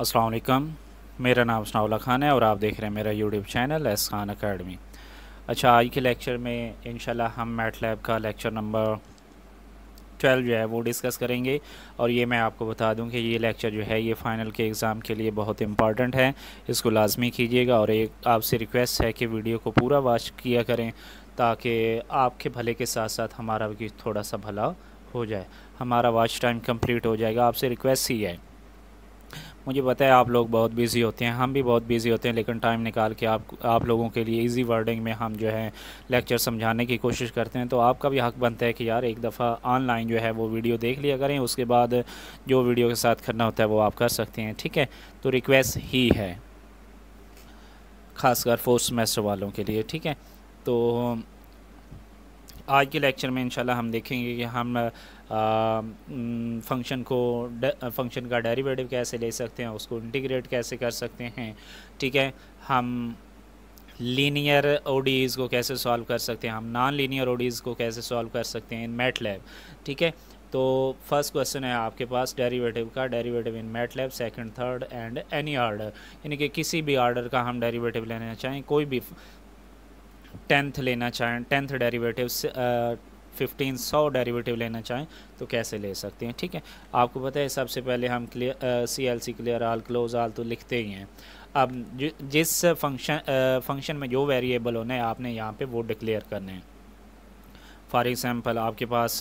असलकम मेरा नाम सनाउला खान है और आप देख रहे हैं मेरा YouTube channel S Khan academy अच्छा आज के लेक्चर में इन हम मैट लैब का लेक्चर नंबर ट्वेल्व जो है वो डिस्कस करेंगे और ये मैं आपको बता दूं कि ये लेक्चर जो है ये फ़ाइनल के एग्ज़ाम के लिए बहुत इंपॉर्टेंट है इसको लाजमी कीजिएगा और एक आपसे रिक्वेस्ट है कि वीडियो को पूरा वॉच किया करें ताकि आपके भले के साथ साथ हमारा भी थोड़ा सा भला हो जाए हमारा वॉच टाइम कम्प्लीट हो जाएगा आपसे रिक्वेस्ट ही है मुझे पता है आप लोग बहुत बिज़ी होते हैं हम भी बहुत बिज़ी होते हैं लेकिन टाइम निकाल के आप आप लोगों के लिए इजी वर्डिंग में हम जो है लेक्चर समझाने की कोशिश करते हैं तो आपका भी हक बनता है कि यार एक दफ़ा ऑनलाइन जो है वो वीडियो देख लिया करें उसके बाद जो वीडियो के साथ करना होता है वो आप कर सकते हैं ठीक है तो रिक्वेस्ट ही है ख़ासकर फोर्थ सेमेस्टर वालों के लिए ठीक है तो आज के लेक्चर में इंशाल्लाह हम देखेंगे कि हम फंक्शन को फंक्शन का डेरिवेटिव कैसे ले सकते हैं उसको इंटीग्रेट कैसे कर सकते हैं ठीक है हम लीनियर ओडीज़ को कैसे सॉल्व कर सकते हैं हम नॉन लीनियर ओडीज़ को कैसे सॉल्व कर सकते हैं इन मैट लैब ठीक है तो फर्स्ट क्वेश्चन है आपके पास डेरिवेटिव का derivative in MATLAB second third and any order यानी कि किसी भी ऑर्डर का हम डेरिवेटिव लेना चाहें कोई भी टेंथ लेना चाहें टेंथ डेरीवेटिव फिफ्टीन सौ डेरीवेटिव लेना चाहें तो कैसे ले सकते हैं ठीक है आपको पता है सबसे पहले हम clear C L C clear all close all तो लिखते ही हैं अब जिस फंक्शन फंक्शन में जो वेरिएबल होना है आपने यहाँ पे वो डिक्लेयर करने हैं फॉर एग्ज़ाम्पल आपके पास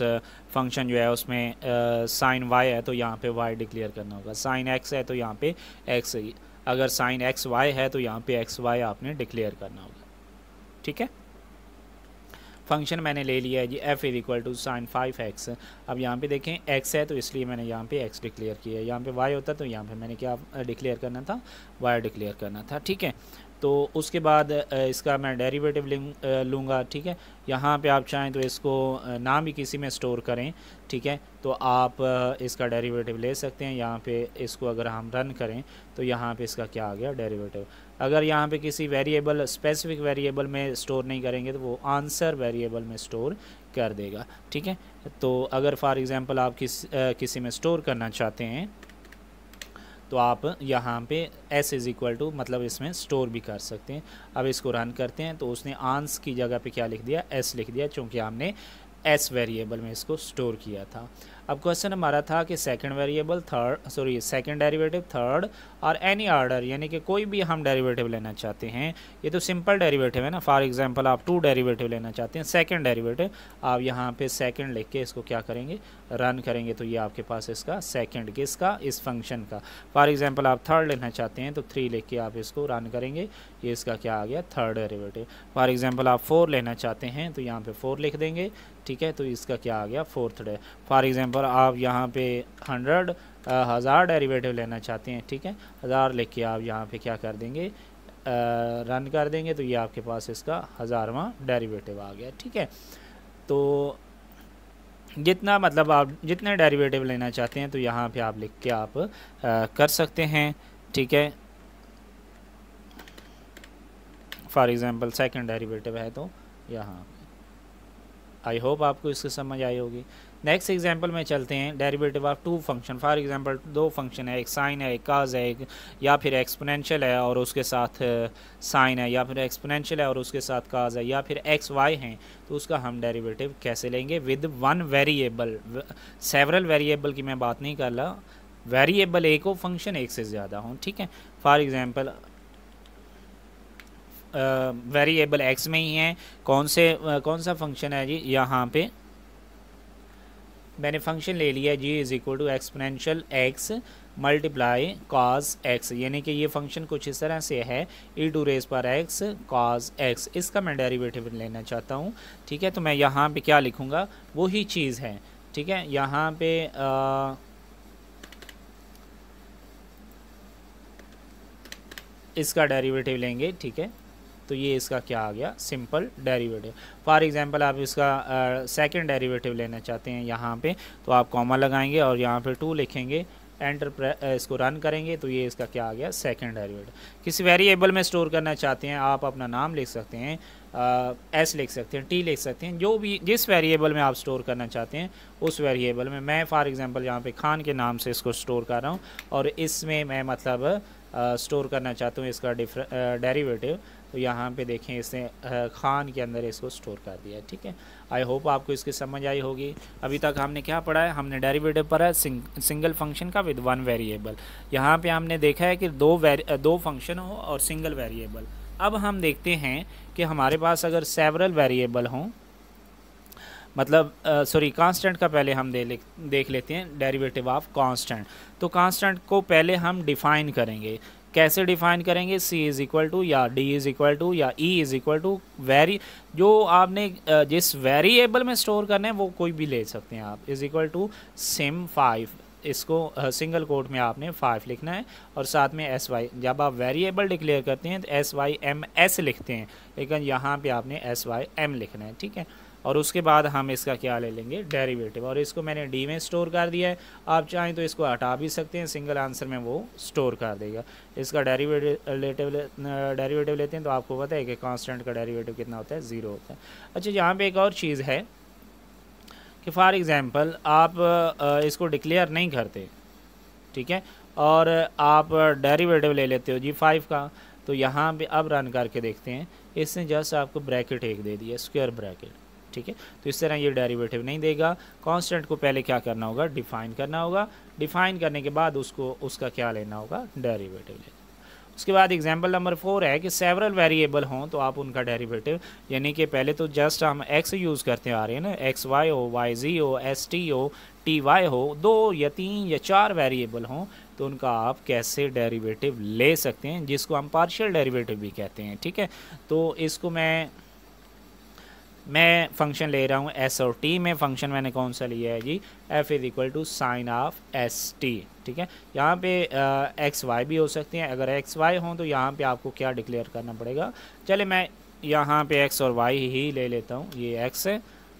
फंक्शन जो है उसमें साइन वाई है तो यहाँ पे वाई डिक्लेयर करना होगा साइन एक्स है तो यहाँ पे एक्स अगर साइन एक्स वाई है तो यहाँ पे एक्स वाई आपने डिक्लेयर करना होगा ठीक है फंक्शन मैंने ले लिया है G F is equal to sine five X अब यहाँ पे देखें एक्स है तो इसलिए मैंने यहाँ पे एक्स डिक्लेयर किया है यहाँ पे वाई होता तो यहाँ पे मैंने क्या डिक्लेयर करना था वाई डिक्लेयर करना था ठीक है तो उसके बाद इसका मैं डेरिवेटिव लूँगा ठीक है यहाँ पे आप चाहें तो इसको नाम भी किसी में स्टोर करें ठीक है तो आप इसका डेरिवेटिव ले सकते हैं यहाँ पे इसको अगर हम रन करें तो यहाँ पे इसका क्या आ गया डेरिवेटिव अगर यहाँ पे किसी वेरिएबल स्पेसिफिक वेरिएबल में स्टोर नहीं करेंगे तो वो आंसर वेरिएबल में स्टोर कर देगा ठीक है तो अगर फॉर एग्ज़ाम्पल आप किस आ, किसी में स्टोर करना चाहते हैं तो आप यहाँ पे एस इज़ इक्वल टू मतलब इसमें स्टोर भी कर सकते हैं अब इसको रन करते हैं तो उसने आंस की जगह पे क्या लिख दिया एस लिख दिया चूँकि हमने एस वेरिएबल में इसको स्टोर किया था अब क्वेश्चन हमारा था कि second variable third sorry second derivative third और एनी आर्डर यानी कि कोई भी हम डेरिवेटिव लेना चाहते हैं ये तो सिंपल डेरिवेटिव है ना फॉर एग्जांपल आप टू डेरिवेटिव लेना चाहते हैं सेकंड डेरिवेटिव आप यहाँ पे सेकंड लिख के इसको क्या करेंगे रन करेंगे तो ये आपके पास इसका सेकेंड किसका इस फंक्शन का फॉर एग्जाम्पल आप थर्ड लेना चाहते हैं तो थ्री लिख के आप इसको रन करेंगे ये इसका क्या आ गया थर्ड डेरीवेटिव फॉर एग्जाम्पल आप फोर लेना चाहते हैं तो यहाँ पर फोर लिख देंगे ठीक है तो इसका क्या आ गया फोर्थ डे फॉर एग्जाम्पल पर आप यहाँ पे हंड्रेड हज़ार डेरिवेटिव लेना चाहते हैं ठीक है हज़ार लिख के आप यहाँ पे क्या कर देंगे रन कर देंगे तो ये आपके पास इसका हज़ारवा डेरिवेटिव आ गया ठीक है तो जितना मतलब आप जितने डेरिवेटिव लेना चाहते हैं तो यहाँ पे आप लिख के आप आ, कर सकते हैं ठीक है फॉर एग्ज़ाम्पल सेकेंड डेरीवेटिव है तो यहाँ आई होप आपको इसकी समझ आई होगी नेक्स्ट एग्जाम्पल में चलते हैं derivative of two function for example दो फंक्शन है एक साइन है एक काज है एक या फिर एक्सपोनेंशियल है और उसके साथ साइन है या फिर एक्सपोनेंशियल है और उसके साथ काज है या फिर एक्स वाई हैं तो उसका हम डेरिवेटिव कैसे लेंगे with one variable several variable की मैं बात नहीं कर रहा वेरिएबल एक हो फंक्शन एक से ज़्यादा हो ठीक है फॉर एग्ज़ाम्पल वेरिएबल एक्स में ही है कौन से uh, कौन सा फंक्शन है जी यहाँ पे मैंने फंक्शन ले लिया G is equal to exponential X multiply cos X यानी कि ये फंक्शन कुछ इस तरह से है ई टू रेस पर एक्स कॉज एक्स इसका मैं डेरिवेटिव लेना चाहता हूँ ठीक है तो मैं यहाँ पे क्या लिखूँगा वही चीज़ है ठीक है यहाँ पे आ, इसका डेरिवेटिव लेंगे ठीक है तो ये इसका क्या आ गया सिंपल डेरिवेटिव फॉर एग्ज़ाम्पल आप इसका सेकेंड डेरीवेटिव लेना चाहते हैं यहाँ पर तो आप कॉमा लगाएंगे और यहाँ पर टू लिखेंगे एंटर इसको रन करेंगे तो ये इसका क्या आ गया सेकेंड डेरिवेटिव किसी वेरिएबल में स्टोर करना चाहते हैं आप अपना नाम लिख सकते हैं एस लिख सकते हैं टी लिख सकते हैं जो भी जिस वेरिएबल में आप स्टोर करना चाहते हैं उस वेरिएबल में मैं फॉर एग्जांपल यहाँ पे खान के नाम से इसको स्टोर कर रहा हूँ और इसमें मैं मतलब स्टोर करना चाहता हूँ इसका डिफर डेरीवेटिव तो यहाँ पे देखें इसने खान के अंदर इसको स्टोर कर दिया ठीक है आई होप आपको इसकी समझ आई होगी अभी तक हमने क्या पढ़ा है हमने डेरिवेटिव पढ़ा है सिंग, सिंगल फंक्शन का विद वन वेरिएबल यहाँ पे हमने देखा है कि दो दो फंक्शन हो और सिंगल वेरिएबल अब हम देखते हैं कि हमारे पास अगर सेवरल वेरिएबल हों मतलब सॉरी कांस्टेंट का पहले हम दे देख लेते हैं डेरिवेटिव ऑफ कांस्टेंट तो कांस्टेंट को पहले हम डिफ़ाइन करेंगे कैसे डिफाइन करेंगे सी इज़ इक्वल टू या डी इज़ इक्वल टू या E is equal to very जो आपने जिस वेरिएबल में स्टोर करना है वो कोई भी ले सकते हैं आप is equal to sym five इसको सिंगल कोट में आपने फाइव लिखना है और साथ में एस वाई जब आप वेरिएबल डिक्लेयर करते हैं तो एस वाई एम एस लिखते हैं लेकिन यहाँ पे आपने एस वाई एम लिखना है ठीक है और उसके बाद हम इसका क्या ले लेंगे डेरिवेटिव और इसको मैंने डी में स्टोर कर दिया है आप चाहें तो इसको हटा भी सकते हैं सिंगल आंसर में वो स्टोर कर देगा इसका डेरिवेटिव डेरीवेटिव लेते हैं तो आपको पता है कि कांस्टेंट का डेरिवेटिव कितना होता है ज़ीरो होता है अच्छा यहाँ पर एक और चीज़ है कि फॉर एग्ज़ाम्पल आप इसको डिक्लेयर नहीं करते ठीक है और आप डेरीवेटिव ले लेते हो जी फाइव का तो यहाँ पर अब रन करके देखते हैं इसने जस्ट आपको ब्रैकेट एक दे दिया स्क्वेयर ब्रैकेट ठीक है तो इस तरह ये डेरिवेटिव नहीं देगा कांस्टेंट को पहले क्या करना होगा डिफाइन करना होगा डिफाइन करने के बाद उसको उसका क्या लेना होगा डेरिवेटिव लेना उसके बाद एग्जाम्पल नंबर फोर है कि सेवरल वेरिएबल हों तो आप उनका डेरिवेटिव यानी कि पहले तो जस्ट हम एक्स यूज़ करते आ रहे हैं ना एक्स वाई हो वाई जी हो एस टी हो टी वाई हो दो या तीन या चार वेरिएबल हों तो उनका आप कैसे डेरिवेटिव ले सकते हैं जिसको हम पार्शियल डेरिवेटिव भी कहते हैं ठीक है तो इसको मैं मैं फंक्शन ले रहा हूँ एस और टी में फंक्शन मैंने कौन सा लिया है G F is equal to sine of S T ठीक है यहाँ पे एक्स वाई भी हो सकते हैं अगर एक्स वाई हों तो यहाँ पे आपको क्या डिक्लेयर करना पड़ेगा चले मैं यहाँ पे एक्स और वाई ही ले लेता हूँ ये एक्स है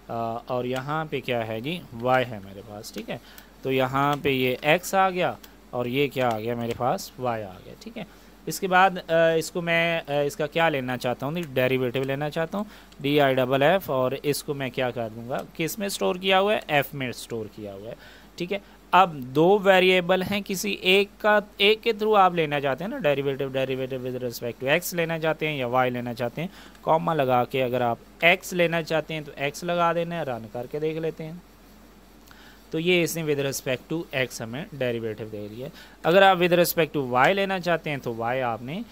आ, और यहाँ पे क्या है जी वाई है मेरे पास ठीक है तो यहाँ पे ये एक्स आ गया और ये क्या आ गया मेरे पास वाई आ गया ठीक है इसके बाद इसको मैं इसका क्या लेना चाहता हूँ डेरिवेटिव लेना चाहता हूँ डी आई डबल एफ़ और इसको मैं क्या कर दूँगा किस में स्टोर किया हुआ है एफ़ में स्टोर किया हुआ है ठीक है अब दो वेरिएबल हैं किसी एक का एक के थ्रू आप लेना चाहते हैं ना derivative derivative with respect to X लेना चाहते हैं या वाई लेना चाहते हैं कॉमा लगा के अगर आप एक्स लेना चाहते हैं तो एक्स लगा देना है रन करके देख लेते हैं तो ये इसने विद रिस्पेक्ट टू एक्स हमें डेरिवेटिव दे दिया अगर आप विद रिस्पेक्ट टू वाई लेना चाहते हैं तो वाई आपने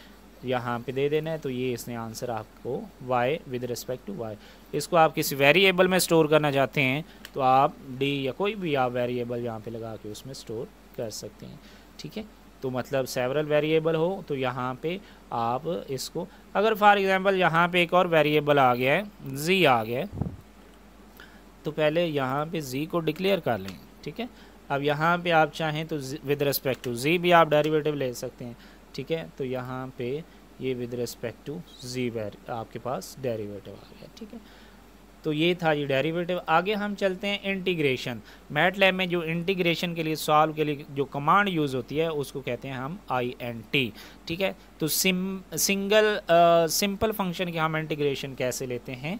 यहाँ पे दे देना है तो ये इसने आंसर आपको Y with respect to Y इसको आप किसी वेरिएबल में स्टोर करना चाहते हैं तो आप डी या कोई भी आप वेरिएबल यहाँ पे लगा के उसमें स्टोर कर सकते हैं ठीक है तो मतलब सेवरल वेरिएबल हो तो यहाँ पे आप इसको अगर फॉर एग्ज़ाम्पल यहाँ पे एक और वेरिएबल आ गया है जी आ गया है तो पहले यहाँ पे z को डिक्लेयर कर लें ठीक है अब यहाँ पे आप चाहें तो विद रेस्पेक्ट टू z भी आप डेरिवेटिव ले सकते हैं ठीक है तो यहाँ पे ये विद रिस्पेक्ट टू z आपके पास डेरिवेटिव आ गया ठीक है तो ये था जी डेरिवेटिव आगे हम चलते हैं इंटीग्रेशन मैट लैब में जो इंटीग्रेशन के लिए सॉल्व के लिए जो कमांड यूज़ होती है उसको कहते हैं हम आई एन टी ठीक है तो सिम सिंगल सिंपल फंक्शन के हम इंटीग्रेशन कैसे लेते हैं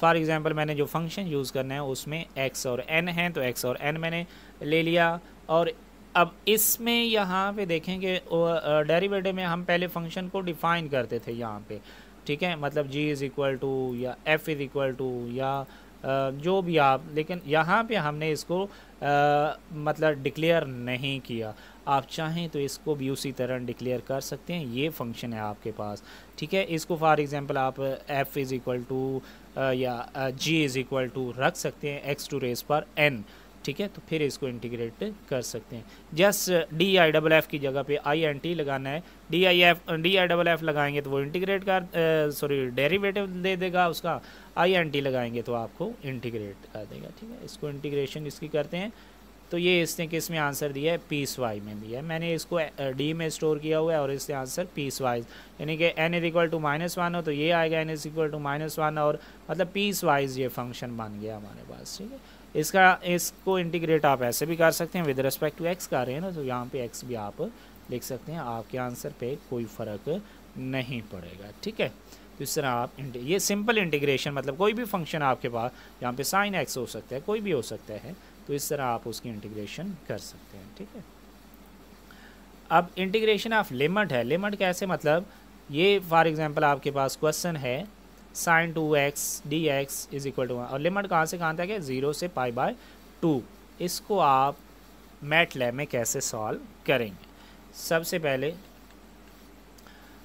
फॉर एग्ज़ाम्पल मैंने जो फंक्शन यूज़ करना है उसमें एक्स और एन है तो एक्स और एन मैंने ले लिया और अब इसमें यहाँ पे देखें कि डेरीवेटिव में हम पहले फंक्शन को डिफ़ाइन करते थे यहाँ पे ठीक है मतलब जी इज़ इक्वल टू या एफ इज़ इक्वल टू या जो भी आप लेकिन यहाँ पे हमने इसको आ, मतलब डिक्लेयर नहीं किया आप चाहें तो इसको भी उसी तरह डिक्लेयर कर सकते हैं ये फंक्शन है आपके पास ठीक है इसको फॉर एग्ज़ाम्पल आप एफ़ इज़ इक्वल टू या जी इज़ इक्वल टू रख सकते हैं एक्स टू रेस पर एन ठीक है तो फिर इसको इंटीग्रेट कर सकते हैं just D I double F की जगह पे आई एन टी लगाना है D I F D I double F लगाएंगे तो वो इंटीग्रेट कर सॉरी uh, डेरिवेटिव दे देगा उसका आई एन टी लगाएंगे तो आपको इंटीग्रेट कर देगा ठीक है इसको इंटीग्रेशन इसकी करते हैं तो ये इसने किस में आंसर दिया है पीस वाई में दिया है मैंने इसको डी में स्टोर किया हुआ है और इसने आंसर पीस वाइज यानी कि N is equal to minus one हो तो ये आएगा N is equal to minus one और मतलब पीस वाइज ये फंक्शन बन गया हमारे पास ठीक है इसका इसको इंटीग्रेट आप ऐसे भी कर सकते हैं विद रेस्पेक्ट टू एक्स कर रहे हैं ना तो यहाँ पे एक्स भी आप लिख सकते हैं आपके आंसर पर कोई फ़र्क नहीं पड़ेगा ठीक है तो इस तरह आप ये सिंपल इंटीग्रेशन मतलब कोई भी फंक्शन आपके पास यहाँ पे साइन एक्स हो सकता है कोई भी हो सकता है तो इस तरह आप उसकी इंटीग्रेशन कर सकते हैं ठीक है अब इंटीग्रेशन ऑफ लिमिट है लिमिट कैसे मतलब ये फॉर एग्जांपल आपके पास क्वेश्चन है sine two X D X is equal to और लिमिट कहाँ से कहाँ तक है ज़ीरो से पाई बाय टू इसको आप मैट लैब में कैसे सॉल्व करेंगे सबसे पहले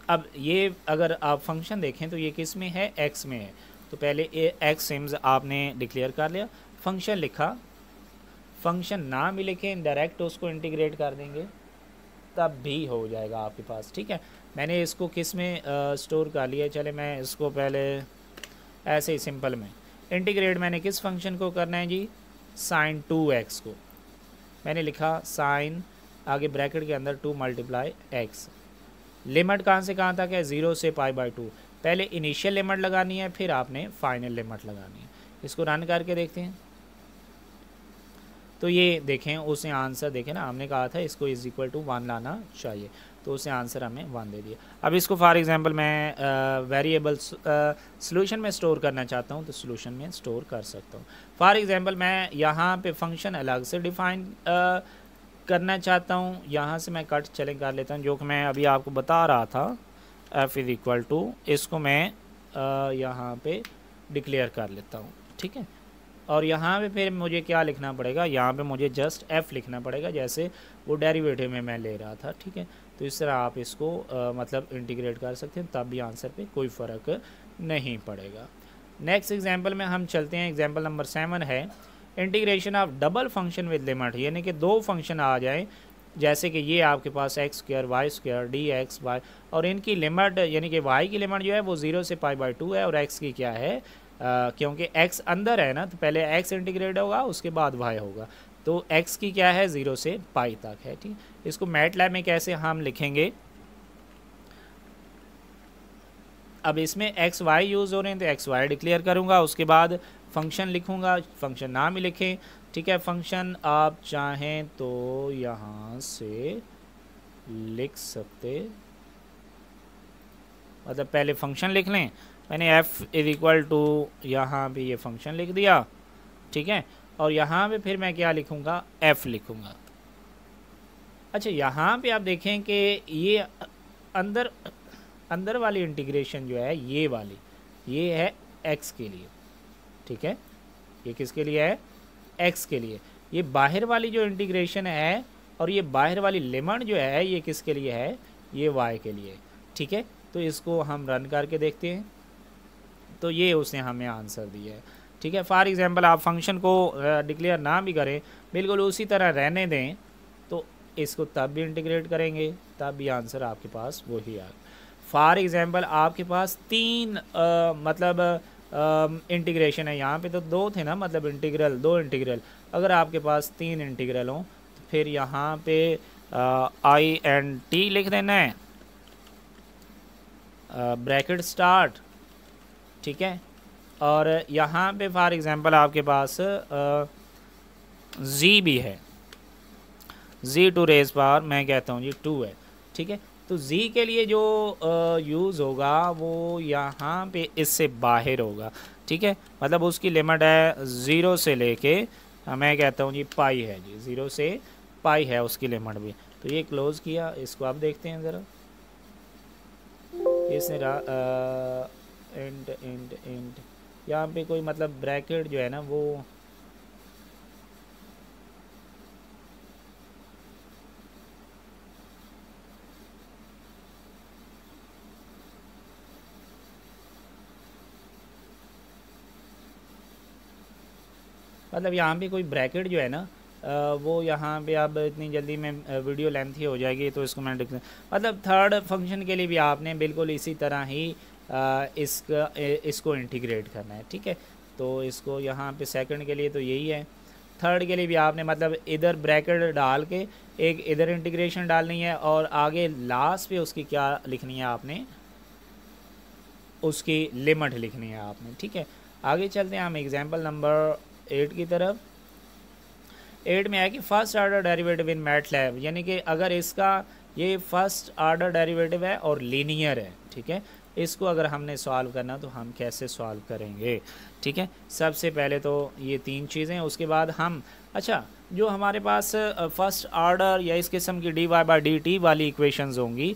अब ये अगर आप फंक्शन देखें तो ये किस में है एक्स में है तो पहले ए एक्स सिम्स आपने डिक्लेयर कर लिया फंक्शन लिखा फंक्शन नाम भी लिखें डायरेक्ट उसको इंटीग्रेट कर देंगे तब भी हो जाएगा आपके पास ठीक है मैंने इसको किस में स्टोर कर लिया चले मैं इसको पहले ऐसे ही सिंपल में इंटीग्रेट मैंने किस फंक्शन को करना है जी साइन टू एक्स को मैंने लिखा साइन आगे ब्रैकेट के अंदर टू मल्टीप्लाई एक्स लिमिट कहाँ से कहाँ तक है ज़ीरो से पाई बाई टू पहले इनिशियल लिमिट लगानी है फिर आपने फाइनल लिमिट लगानी है इसको रन करके देखते हैं तो ये देखें उसे आंसर देखें ना हमने कहा था इसको इज़ इक्वल टू वन लाना चाहिए तो उसे आंसर हमें वन दे दिया अब इसको फॉर एग्ज़ाम्पल मैं वेरिएबल सोल्यूशन में स्टोर करना चाहता हूँ तो सोल्यूशन में स्टोर कर सकता हूँ फॉर एग्ज़ाम्पल मैं यहाँ पे फंक्शन अलग से डिफाइन करना चाहता हूँ यहाँ से मैं कट चले कर लेता हूँ जो कि मैं अभी आपको बता रहा था एफ़ इज़ इक्वल टू इसको मैं यहाँ पर डिक्लेयर कर लेता हूँ ठीक है और यहाँ पे फिर मुझे क्या लिखना पड़ेगा यहाँ पे मुझे जस्ट एफ़ लिखना पड़ेगा जैसे वो डेरिवेटिव में मैं ले रहा था ठीक है तो इस तरह आप इसको आ, मतलब इंटीग्रेट कर सकते हैं तब भी आंसर पे कोई फ़र्क नहीं पड़ेगा नेक्स्ट एग्जाम्पल में हम चलते हैं एग्जाम्पल नंबर सेवन है integration of double function with limit यानी कि दो फंक्शन आ जाएँ जैसे कि ये आपके पास X square Y square D X Y और इनकी लिमिट यानी कि वाई की लिमिट जो है वो ज़ीरो से पाई बाई टू है और एक्स की क्या है क्योंकि एक्स अंदर है ना तो पहले एक्स इंटीग्रेट होगा उसके बाद वाई होगा तो एक्स की क्या है ज़ीरो से पाई तक है ठीक इसको मैट लैब में कैसे हम लिखेंगे अब इसमें एक्स वाई यूज़ हो रहे हैं तो एक्स वाई डिक्लेयर करूँगा उसके बाद फंक्शन लिखूँगा फंक्शन नाम ही लिखें ठीक है फंक्शन आप चाहें तो यहाँ से लिख सकते मतलब पहले फंक्शन लिख लें मैंने एफ़ इज इक्वल टू यहाँ भी ये फंक्शन लिख दिया ठीक है और यहाँ पे फिर मैं क्या लिखूँगा एफ़ लिखूँगा अच्छा यहाँ पे आप देखें कि ये अंदर अंदर वाली इंटीग्रेशन जो है ये वाली ये है एक्स के लिए ठीक है ये किसके लिए है एक्स के लिए ये बाहर वाली जो इंटीग्रेशन है और ये बाहर वाली लेमन जो है ये किसके लिए है ये वाई के लिए ठीक है तो इसको हम रन करके देखते हैं तो ये उसने हमें आंसर दिया है ठीक है फॉर एग्ज़ाम्पल आप फंक्शन को डिक्लेयर ना भी करें बिल्कुल उसी तरह रहने दें तो इसको तब भी इंटीग्रेट करेंगे तब भी आंसर आपके पास वही आ फॉर एग्ज़ाम्पल आपके पास तीन आ, मतलब इंटीग्रेशन है यहाँ पे तो दो थे ना मतलब इंटीग्रल दो इंटीग्रल अगर आपके पास तीन इंटीग्रल हो तो फिर यहाँ पे आई एंड टी लिख देना है ब्रैकेट स्टार्ट ठीक है और यहाँ पे फॉर एग्ज़ाम्पल आपके पास जी भी है जी टू रेस पावर मैं कहता हूँ जी टू है ठीक है तो जी के लिए जो यूज़ होगा वो यहाँ पे इससे बाहर होगा ठीक है मतलब उसकी लिमिट है ज़ीरो से लेके मैं कहता हूँ जी पाई है जी ज़ीरो से पाई है उसकी लिमिट भी तो ये क्लोज़ किया इसको आप देखते हैं ज़रा इसने एंड एंड एंड यहाँ पे कोई मतलब ब्रैकेट जो है ना वो मतलब यहाँ पे कोई ब्रैकेट जो है ना वो यहाँ पे अब इतनी जल्दी में वीडियो लेंथ ही हो जाएगी तो इसको मैं मतलब थर्ड फंक्शन के लिए भी आपने बिल्कुल इसी तरह ही इसका इसको इंटीग्रेट करना है ठीक है तो इसको यहाँ पे सेकंड के लिए तो यही है थर्ड के लिए भी आपने मतलब इधर ब्रैकेट डाल के एक इधर इंटीग्रेशन डालनी है और आगे लास्ट पे उसकी क्या लिखनी है आपने उसकी लिमिट लिखनी है आपने ठीक है आगे चलते हैं हम एग्जाम्पल नंबर एट की तरफ एट में आया कि first order derivative in MATLAB यानी कि अगर इसका ये फर्स्ट आर्डर डेरीवेटिव है और लीनियर है ठीक है इसको अगर हमने सॉल्व करना तो हम कैसे सॉल्व करेंगे ठीक है सबसे पहले तो ये तीन चीज़ें उसके बाद हम अच्छा जो हमारे पास फर्स्ट ऑर्डर या इस किस्म की D Y by D T वाली इक्वेशंस होंगी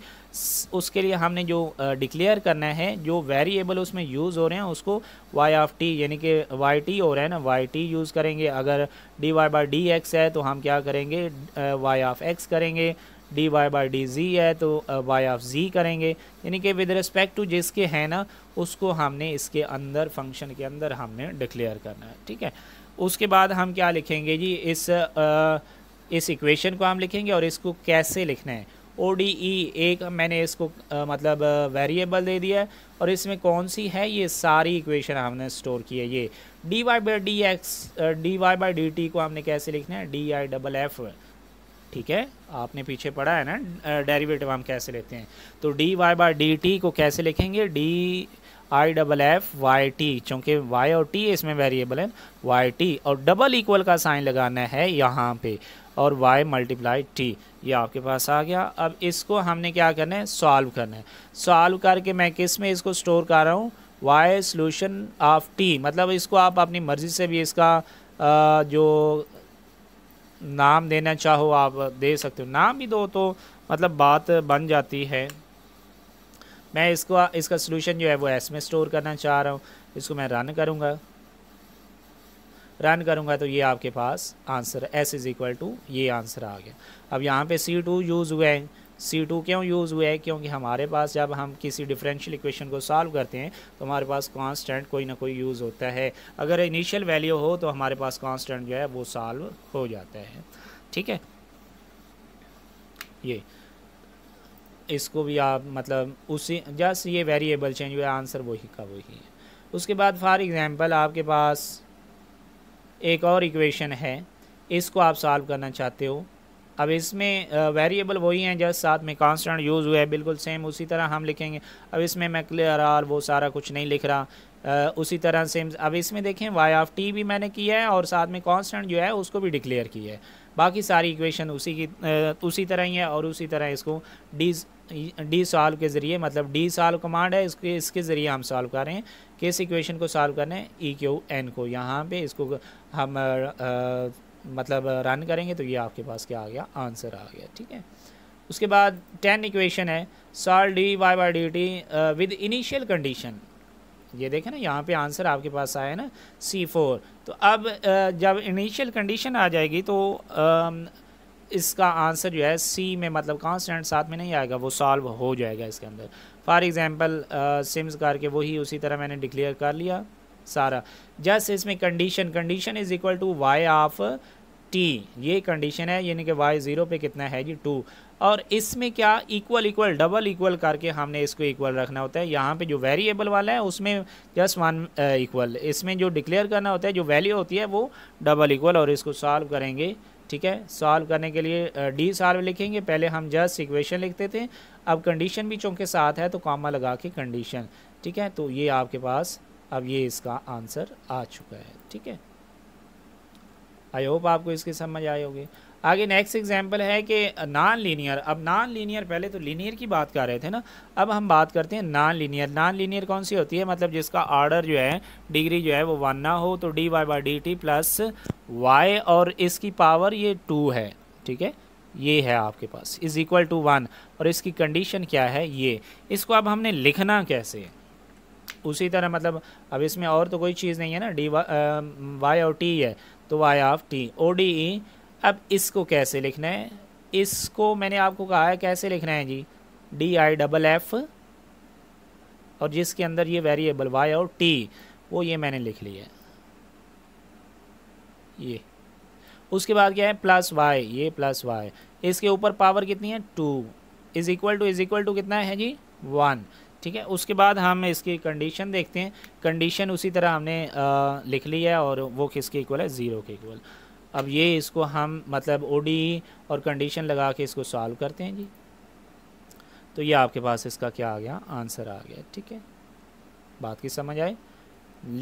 उसके लिए हमने जो डिक्लेयर करना है जो वेरिएबल उसमें यूज़ हो रहे हैं उसको वाई ऑफ टी यानी कि वाई टी हो रहा है ना वाई टी यूज़ करेंगे अगर D Y by D X है तो हम क्या करेंगे वाई ऑफ एक्स करेंगे D Y by D G है तो वाई ऑफ जी करेंगे यानी कि विद रिस्पेक्ट टू जिसके है ना उसको हमने इसके अंदर फंक्शन के अंदर हमने डिक्लेयर करना है ठीक है उसके बाद हम क्या लिखेंगे जी इस आ, इस इक्वेशन को हम लिखेंगे और इसको कैसे लिखना है ओ डी ई एक मैंने इसको आ, मतलब वेरिएबल दे दिया है और इसमें कौन सी है ये सारी इक्वेशन हमने स्टोर की है ये D Y by D X D Y by D T को हमने कैसे लिखना है डी आई डबल एफ ठीक है आपने पीछे पढ़ा है ना डेरिवेटिव हम कैसे लेते हैं तो D Y by D T को कैसे लिखेंगे D I double F Y T चूँकि वाई और टी इसमें वेरिएबल है वाई टी और डबल इक्वल का साइन लगाना है यहाँ पे और y मल्टीप्लाई टी ये आपके पास आ गया अब इसको हमने क्या करना है सॉल्व करना है सॉल्व करके मैं किस में इसको स्टोर कर रहा हूँ y सोल्यूशन ऑफ t मतलब इसको आप अपनी मर्ज़ी से भी इसका जो नाम देना चाहो आप दे सकते हो नाम भी दो तो मतलब बात बन जाती है मैं इसको इसका सलूशन जो है वो एस में स्टोर करना चाह रहा हूँ इसको मैं रन करूँगा रन करूँगा तो ये आपके पास answer S is equal to ये आंसर आ गया अब यहाँ पे सी टू यूज़ हुए हैं सी टू क्यों यूज़ हुआ है क्योंकि हमारे पास जब हम किसी डिफरेंशियल इक्वेशन को सॉल्व करते हैं तो हमारे पास कांस्टेंट कोई ना कोई यूज़ होता है अगर इनिशियल वैल्यू हो तो हमारे पास कांस्टेंट जो है वो सॉल्व हो जाता है ठीक है ये इसको भी आप मतलब उसी जस्ट ये वेरिएबल चेंज हुआ आंसर वही का वही है उसके बाद फॉर एग्ज़ाम्पल आपके पास एक और इक्वेशन है इसको आप सॉल्व करना चाहते हो अब इसमें वेरिएबल वही हैं जस्ट साथ में कांस्टेंट यूज़ हुआ है बिल्कुल सेम उसी तरह हम लिखेंगे अब इसमें मैं क्लियर आल वो सारा कुछ नहीं लिख रहा उसी तरह सेम अब इसमें देखें वाई ऑफ टी भी मैंने किया है और साथ में कांस्टेंट जो है उसको भी डिक्लेयर किया है बाकी सारी इक्वेशन उसी की उसी तरह ही है और उसी तरह इसको डी डी सॉल्व के ज़रिए मतलब डी सॉल्व कमांड है इसके इसके ज़रिए हम सॉल्व कर रहे हैं किस इक्वेशन को सॉल्व करना है ई क्यू एन को यहाँ पे इसको हम आ, आ, मतलब रन uh, करेंगे तो ये आपके पास क्या आ गया आंसर आ गया ठीक है उसके बाद टेन इक्वेशन है solve D Y by D T with initial condition ये देखें ना यहाँ पे आंसर आपके पास आया ना सी फोर तो अब uh, जब इनिशियल कंडीशन आ जाएगी तो uh, इसका आंसर जो है सी में मतलब कांस्टेंट साथ में नहीं आएगा वो सॉल्व हो जाएगा इसके अंदर फॉर एग्ज़ाम्पल सिम्स करके वही उसी तरह मैंने डिक्लेयर कर लिया सारा जस्ट इसमें condition condition is equal to Y of T ये कंडीशन है यानी कि वाई ज़ीरो पे कितना है जी टू और इसमें क्या इक्वल इक्वल डबल इक्वल करके हमने इसको इक्वल रखना होता है यहाँ पे जो वेरिएबल वाला है उसमें जस्ट वन इक्वल इसमें जो डिक्लेयर करना होता है जो वैल्यू होती है वो डबल इक्वल और इसको सॉल्व करेंगे ठीक है सॉल्व करने के लिए डी uh, सॉल्व लिखेंगे पहले हम जस्ट इक्वेशन लिखते थे अब कंडीशन भी चूँकि साथ है तो कामा लगा के कंडीशन ठीक है तो ये आपके पास अब ये इसका आंसर आ चुका है ठीक है आई होप आपको इसकी समझ आई होगी आगे नेक्स्ट एग्जाम्पल है कि नॉन लीनियर अब नॉन लीनियर पहले तो लीनियर की बात कर रहे थे ना अब हम बात करते हैं नॉन लीनियर नॉन लीनियर कौन सी होती है मतलब जिसका ऑर्डर जो है डिग्री जो है वो वन ना हो तो D Y by D T plus Y और इसकी पावर ये टू है ठीक है ये है आपके पास इज़ इक्वल टू वन और इसकी कंडीशन क्या है ये इसको अब हमने लिखना कैसे है उसी तरह मतलब अब इसमें और तो कोई चीज़ नहीं है ना डी वाई और टी है तो Y of T O D E अब इसको कैसे लिखना है इसको मैंने आपको कहा है कैसे लिखना है जी डी आई डबल एफ और जिसके अंदर ये वेरिएबल वाई और टी वो ये मैंने लिख लिया है ये उसके बाद क्या है प्लस वाई ये प्लस वाई इसके ऊपर पावर कितनी है two is equal to is equal to कितना है जी वन ठीक है उसके बाद हम इसकी कंडीशन देखते हैं कंडीशन उसी तरह हमने आ, लिख ली है और वो किसके इक्वल है ज़ीरो के इक्वल अब ये इसको हम मतलब ओ और कंडीशन लगा के इसको सॉल्व करते हैं जी तो ये आपके पास इसका क्या आ गया आंसर आ गया ठीक है बात की समझ आए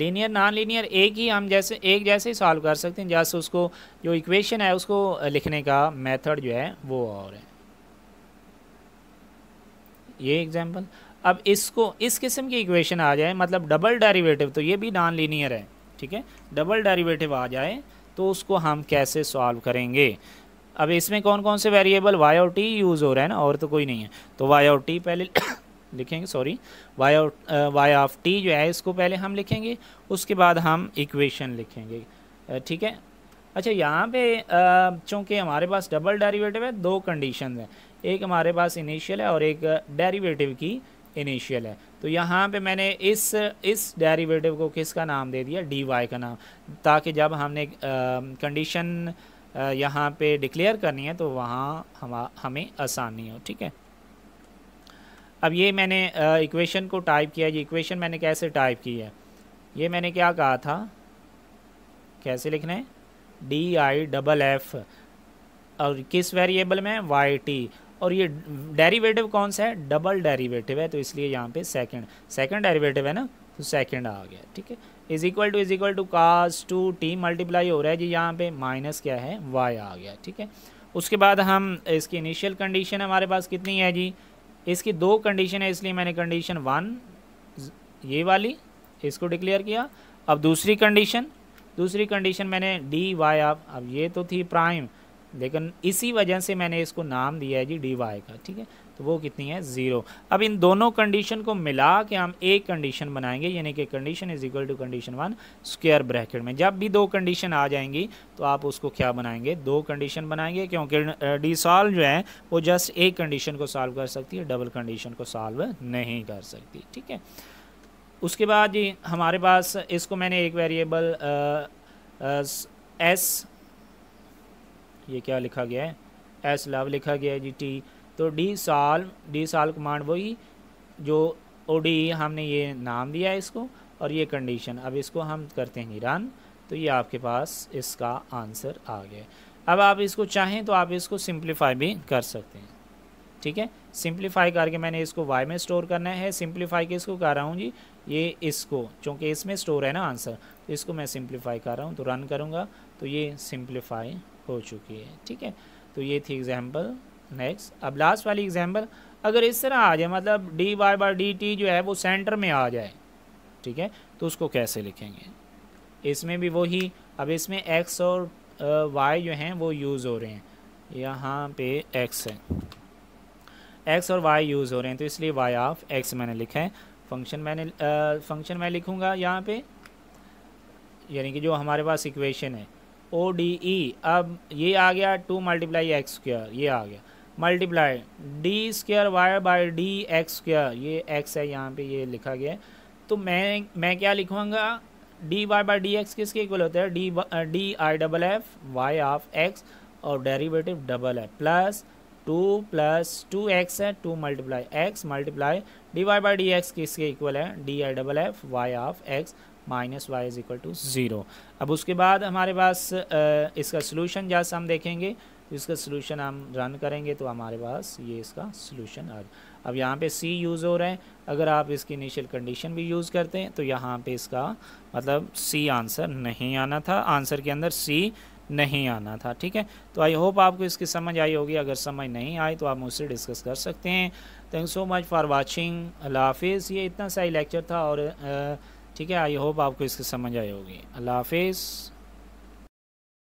लीनियर नॉन लीनियर एक ही हम जैसे एक जैसे ही सॉल्व कर सकते हैं जैसे उसको जो इक्वेशन है उसको लिखने का मेथड जो है वो और है ये एग्जांपल अब इसको इस किस्म की इक्वेशन आ जाए मतलब डबल डेरिवेटिव तो ये भी नॉन लीनियर है ठीक है डबल डेरिवेटिव आ जाए तो उसको हम कैसे सॉल्व करेंगे अब इसमें कौन कौन से वेरिएबल वाई और टी यूज़ हो रहा है ना और तो कोई नहीं है तो वाई और टी पहले लिखेंगे सॉरी वाई और वाई ऑफ टी जो है इसको पहले हम लिखेंगे उसके बाद हम इक्वेशन लिखेंगे ठीक है अच्छा यहाँ पे चूँकि हमारे पास डबल डेरिवेटिव है दो कंडीशन हैं एक हमारे पास इनिशियल है और एक डेरिवेटिव की इनिशियल है तो यहाँ पे मैंने इस इस डेरिवेटिव को किसका नाम दे दिया डी वाई का नाम ताकि जब हमने कंडीशन यहाँ पे डिक्लेयर करनी है तो वहाँ हम हमें आसानी हो ठीक है अब ये मैंने इक्वेशन को टाइप किया ये इक्वेशन मैंने कैसे टाइप की है ये मैंने क्या कहा था कैसे लिखना है डी आई डबल एफ़ और किस वेरिएबल में वाई टी और ये डेरिवेटिव कौन सा है डबल डेरिवेटिव है तो इसलिए यहाँ पे सेकंड सेकंड डेरिवेटिव है ना तो सेकंड आ गया ठीक है is equal to is equal to cos two T multiply हो रहा है जी यहाँ पे माइनस क्या है वाई आ गया ठीक है उसके बाद हम इसकी इनिशियल कंडीशन हमारे पास कितनी है जी इसकी दो कंडीशन है इसलिए मैंने कंडीशन वन ये वाली इसको डिक्लेयर किया अब दूसरी कंडीशन दूसरी कंडीशन मैंने डी वाई आप अब ये तो थी प्राइम लेकिन इसी वजह से मैंने इसको नाम दिया है जी डी वाई का ठीक है तो वो कितनी है ज़ीरो अब इन दोनों कंडीशन को मिला के हम एक कंडीशन बनाएंगे यानी कि condition is equal to condition one square bracket में जब भी दो कंडीशन आ जाएंगी तो आप उसको क्या बनाएंगे दो कंडीशन बनाएंगे क्योंकि डी सॉल्व जो है वो जस्ट एक कंडीशन को सॉल्व कर सकती है डबल कंडीशन को सॉल्व नहीं कर सकती ठीक है उसके बाद जी हमारे पास इसको मैंने एक वेरिएबल एस ये क्या लिखा गया है एस लव लिखा गया है जी टी तो D solve D solve command वही जो ओ डी हमने ये नाम दिया है इसको और ये कंडीशन अब इसको हम करते हैं रन तो ये आपके पास इसका आंसर आ गया अब आप इसको चाहें तो आप इसको सिंप्लीफाई भी कर सकते हैं ठीक है सिंप्लीफाई करके मैंने इसको वाई में स्टोर करना है सिंप्लीफाई के इसको कर रहा हूँ जी ये इसको चूँकि इसमें स्टोर है ना आंसर तो इसको मैं सिंप्लीफाई कर रहा हूँ तो रन करूँगा तो ये सिंप्लीफाई हो चुकी है ठीक है तो ये थी एग्जाम्पल नेक्स्ट अब लास्ट वाली एग्जाम्पल अगर इस तरह आ जाए मतलब D Y by D T जो है वो सेंटर में आ जाए ठीक है तो उसको कैसे लिखेंगे इसमें भी वही अब इसमें एक्स और वाई जो हैं वो यूज़ हो रहे हैं यहाँ पे एक्स है एक्स और वाई यूज़ हो रहे हैं तो इसलिए वाई ऑफ एक्स मैंने लिखा है फंक्शन मैंने फंक्शन मैं लिखूँगा यहाँ पे यानी कि जो हमारे पास इक्वेशन है ओ डी ई अब ये आ गया टू मल्टीप्लाई एक्स स्क्र ये आ गया multiply D square Y by D X square ये एक्स है यहाँ पे ये लिखा गया तो मैं मैं क्या लिखूँगा D Y by D X किसके इक्वल होता है D D I double F Y of X और डेरिवेटिव डबल है plus two plus two X है two multiply X multiply D Y by D X किसके इक्वल है D I double F Y of X minus Y is equal to zero अब उसके बाद हमारे पास इसका सोलूशन जैसा हम देखेंगे इसका सोल्यूशन हम रन करेंगे तो हमारे पास ये इसका सोलूशन आ अब यहाँ पे सी यूज़ हो रहा है अगर आप इसकी इनिशियल कंडीशन भी यूज़ करते हैं तो यहाँ पे इसका मतलब सी आंसर नहीं आना था आंसर के अंदर सी नहीं आना था ठीक है तो आई होप आपको इसकी समझ आई होगी अगर समझ नहीं आई तो आप मुझसे डिस्कस कर सकते हैं थैंक सो मच फॉर अल्लाह हाफिज़ ये इतना सही लेक्चर था और आ, ठीक है आई होप आपको इसकी समझ आई होगी अल्लाह हाफिज़